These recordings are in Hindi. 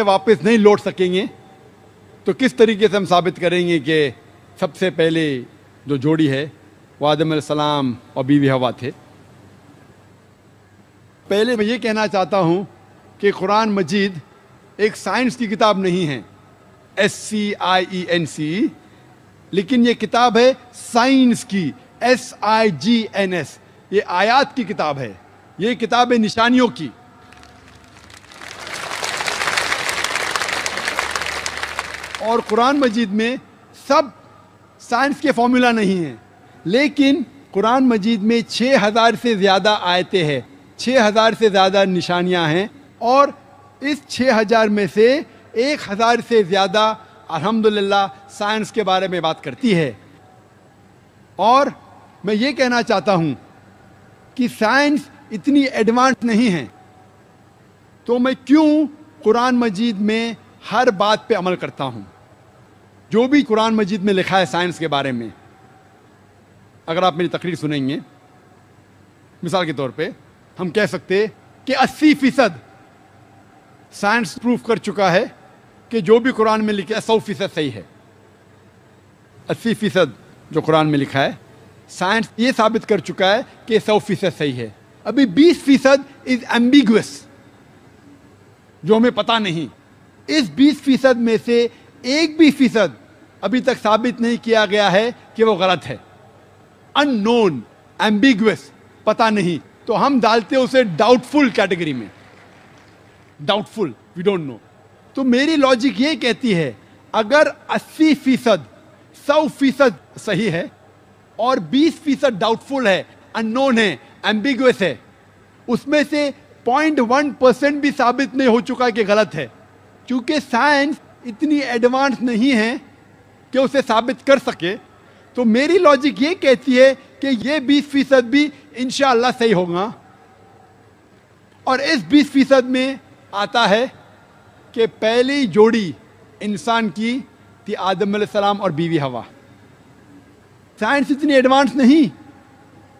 वापस नहीं लौट सकेंगे तो किस तरीके से हम साबित करेंगे कि सबसे पहले जो जोड़ी है वो आदम सलाम और बीवी हवा थे पहले मैं ये कहना चाहता हूँ कि कुरान मजीद एक साइंस की किताब नहीं है एस सी आई ई एन सी लेकिन ये किताब है साइंस की S I G N S ये आयात की किताब है ये किताब है निशानियों की और कुरान मजीद में सब साइंस के फॉर्मूला नहीं हैं लेकिन कुरान मजीद में छः हज़ार से ज़्यादा आयतें हैं छः हज़ार से ज़्यादा निशानियाँ हैं और इस छः हज़ार में से एक हज़ार से ज़्यादा अल्हम्दुलिल्लाह साइंस के बारे में बात करती है और मैं ये कहना चाहता हूँ कि साइंस इतनी एडवांस नहीं है तो मैं क्यों कुरान मजीद में हर बात पे अमल करता हूँ जो भी कुरान मजीद में लिखा है साइंस के बारे में अगर आप मेरी तकरीर सुनेंगे मिसाल के तौर पे हम कह सकते कि 80 फीसद साइंस प्रूफ कर चुका है कि जो भी कुरान में लिखा है सौ फीसद सही है अस्सी फीसद जो कुरान में लिखा है साइंस ये साबित कर चुका है कि सौ फीसद सही है अभी बीस फीसद इज एम्बिगस जो हमें पता नहीं इस बीस फीसद में से एक भी फीसद अभी तक साबित नहीं किया गया है कि वो गलत है अननोन एम्बिगस पता नहीं तो हम डालते उसे डाउटफुल कैटेगरी में डाउटफुल वी डोंट नो तो मेरी लॉजिक ये कहती है अगर 80 फीसद सौ फीसद सही है और 20 फीसद डाउटफुल है अननोन है एम्बिगस है उसमें से 0.1 परसेंट भी साबित नहीं हो चुका कि गलत है क्योंकि साइंस इतनी एडवांस नहीं है कि उसे साबित कर सके तो मेरी लॉजिक ये कहती है कि ये 20 फीसद भी इन सही होगा और इस 20 फीसद में आता है कि पहली जोड़ी इंसान की थी आदम सलाम और बीवी हवा साइंस इतनी एडवांस नहीं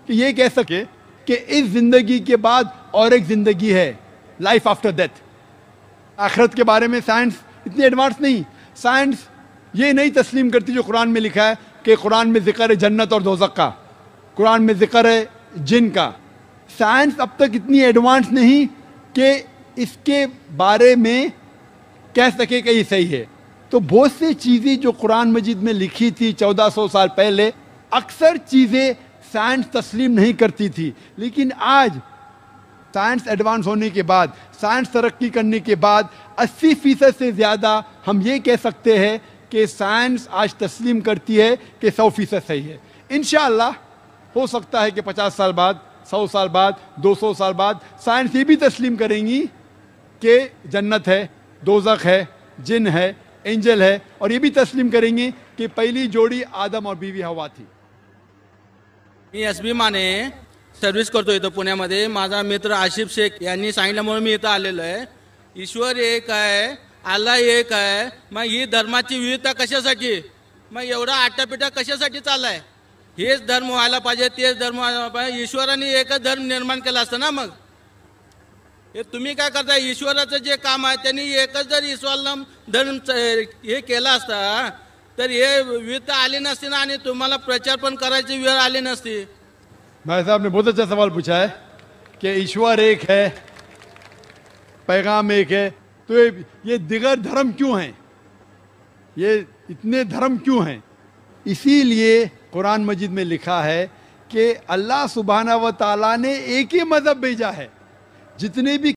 कि ये कह सके कि इस ज़िंदगी के बाद और एक ज़िंदगी है लाइफ आफ्टर डेथ आखरत के बारे में साइंस इतनी एडवांस नहीं साइंस ये नहीं तस्लीम करती जो कुरान में लिखा है कि कुरान में ज़िक्र है जन्नत और दोजक का कुरान में ज़िक्र है जिन का साइंस अब तक इतनी एडवांस नहीं कि इसके बारे में कह सके कि ये सही है तो बहुत सी चीज़ें जो कुरान मजीद में लिखी थी 1400 साल पहले अक्सर चीज़ें साइंस तस्लीम नहीं करती थी लेकिन आज साइंस एडवांस होने के बाद साइंस तरक्की करने के बाद 80 फीसद से ज़्यादा हम ये कह सकते हैं कि साइंस आज तस्लीम करती है कि सौ फीसद सही है इन हो सकता है कि पचास साल बाद सौ साल बाद दो सौ साल बाद साइंस ये भी तस्लीम करेंगी कि जन्नत है दोजक है जिन है एंजल है और ये भी तस्लीम करेंगी कि पहली जोड़ी आदम और बीवी हवा थी मी एस बी माने करते तो इथं मधे मज़ा मित्र आशिफ शेख यानी संगल मैं इथं आलेलो ईश्वर एक है आला एक आहे मग ही धर्माची विविधता कशासाठी मग एवढा आटापिटा कशासाठी चाललाय हेच धर्म व्हायला पाहिजे तेच धर्म व्हायला पाहिजे ईश्वराने एकच धर्म निर्माण केला असतं ना मग हे तुम्ही काय करता ईश्वराचं जे काम आहे त्यांनी एकच जर ईश्वरला धर्म हे केला असता तर हे विविधता आली नसती ना आणि तुम्हाला प्रचार पण करायची वेळ आली नसती भाई बुद्धचा ने सवाल पूछा की ईश्वर एक है पैगाम एक है तो ये, ये दिगर धर्म क्यों हैं ये इतने धर्म क्यों हैं इसीलिए कुरान मजिद में लिखा है कि अल्लाह सुबहाना व ताला ने एक ही मज़हब भेजा है जितने भी